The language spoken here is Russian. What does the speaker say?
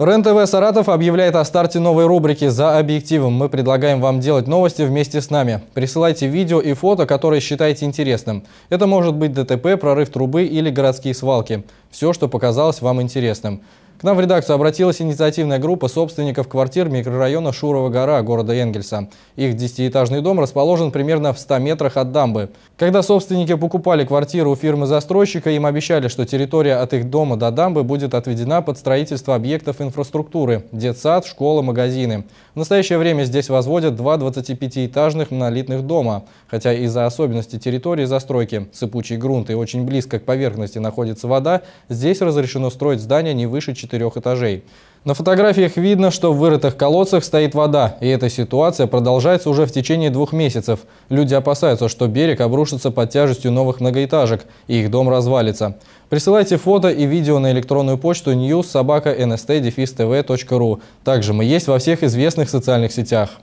РЕН-ТВ «Саратов» объявляет о старте новой рубрики «За объективом». Мы предлагаем вам делать новости вместе с нами. Присылайте видео и фото, которые считаете интересным. Это может быть ДТП, прорыв трубы или городские свалки. Все, что показалось вам интересным. К нам в редакцию обратилась инициативная группа собственников квартир микрорайона Шурова-гора города Энгельса. Их десятиэтажный дом расположен примерно в 100 метрах от дамбы. Когда собственники покупали квартиру у фирмы-застройщика, им обещали, что территория от их дома до дамбы будет отведена под строительство объектов инфраструктуры – детсад, школа, магазины. В настоящее время здесь возводят два 25-этажных монолитных дома. Хотя из-за особенностей территории застройки, сыпучий грунт и очень близко к поверхности находится вода, здесь разрешено строить здания не выше 4 четырех этажей. На фотографиях видно, что в вырытых колодцах стоит вода, и эта ситуация продолжается уже в течение двух месяцев. Люди опасаются, что берег обрушится под тяжестью новых многоэтажек, и их дом развалится. Присылайте фото и видео на электронную почту news собака Также мы есть во всех известных социальных сетях.